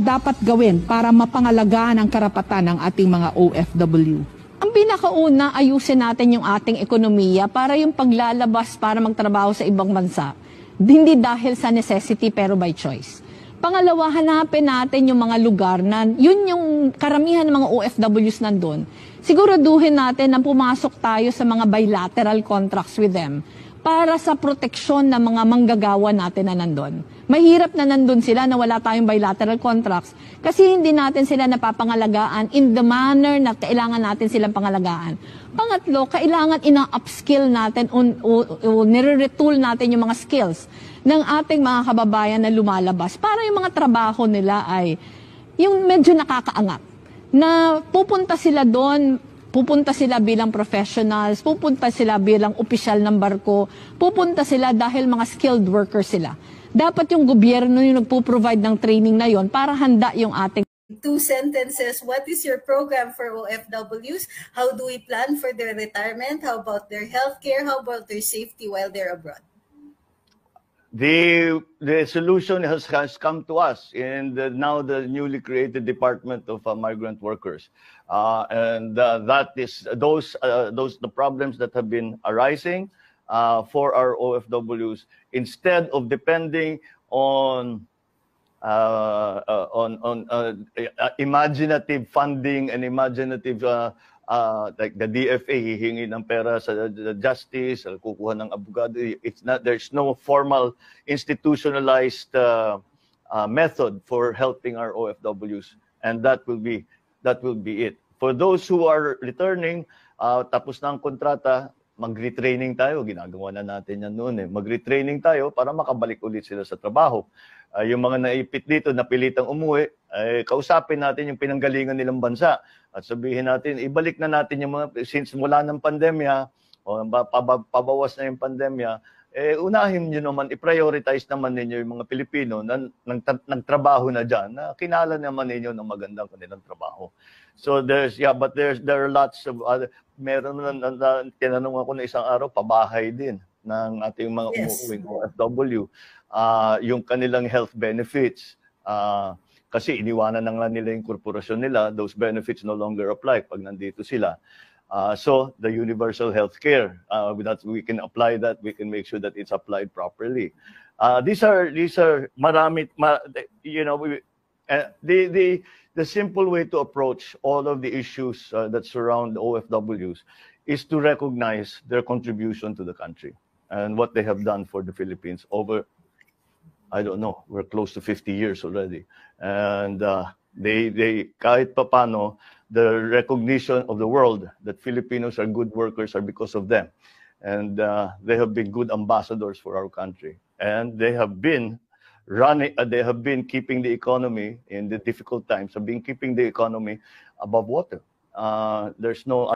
dapat gawin para mapangalagaan ang karapatan ng ating mga OFW? Ang pinakauna, ayusin natin yung ating ekonomiya para yung paglalabas para magtrabaho sa ibang bansa. Hindi dahil sa necessity pero by choice. Pangalawa, hanapin natin yung mga lugar na yun yung karamihan ng mga OFWs nandun. Siguraduhin natin na pumasok tayo sa mga bilateral contracts with them para sa proteksyon ng mga manggagawa natin na nandun mahirap na nandun sila na wala tayong bilateral contracts kasi hindi natin sila napapangalagaan in the manner na kailangan natin silang pangalagaan. Pangatlo, kailangan ina-upskill natin o, o, o nire-retool natin yung mga skills ng ating mga kababayan na lumalabas para yung mga trabaho nila ay yung medyo nakakaangat na pupunta sila doon Pupunta sila bilang professionals, pupunta sila bilang opisyal ng barko, pupunta sila dahil mga skilled workers sila. Dapat yung gobyerno yung nagpo-provide ng training na yon para handa yung ating two sentences. What is your program for OFWs? How do we plan for their retirement? How about their health care? How about their safety while they're abroad? the the solution has, has come to us in the, now the newly created Department of uh, Migrant Workers, uh, and uh, that is those uh, those the problems that have been arising uh, for our OFWs. Instead of depending on uh, uh, on on uh, uh, imaginative funding and imaginative uh, uh, like the DFA hihingi ng pera sa uh, justice, kukuha ng abogado. It's not there's no formal institutionalized uh, uh, method for helping our OFWs, and that will be that will be it. For those who are returning, uh, tapos na ang kontrata, mag-retraining tayo, ginagawa na natin yan noon eh. Mag-retraining tayo para makabalik ulit sila sa trabaho. Uh, yung mga naipit dito, na pilitang umuwi, eh, kausapin natin yung pinanggalingan nilang bansa at sabihin natin, ibalik na natin yung mga, since mula ng pandemya, o, pabawas na yung pandemya, eh unahin niyo naman, i-prioritize naman ninyo yung mga Pilipino na nagtra- nagtrabaho na diyan na kinala naman ninyo ng magandang kanilang trabaho. So there's, yeah, but there's, there are lots of other, meron na, na, na tinanong ako na isang araw, pabahay din ng ating mga yes. umuuwing OFW, uh, ah, yung kanilang health benefits. Uh, kasi iniwanan na nga nila yung korporasyon nila, those benefits no longer apply pag nandito sila. Uh, so the universal health care uh, that we can apply that we can make sure that it's applied properly. Uh, these are these are marami, mar, you know we, uh, the the the simple way to approach all of the issues uh, that surround OFWs is to recognize their contribution to the country and what they have done for the Philippines over I don't know we're close to 50 years already and uh, they, they kahit papano, the recognition of the world that Filipinos are good workers are because of them. And uh, they have been good ambassadors for our country. And they have been running, uh, they have been keeping the economy in the difficult times, have been keeping the economy above water. Uh, there's no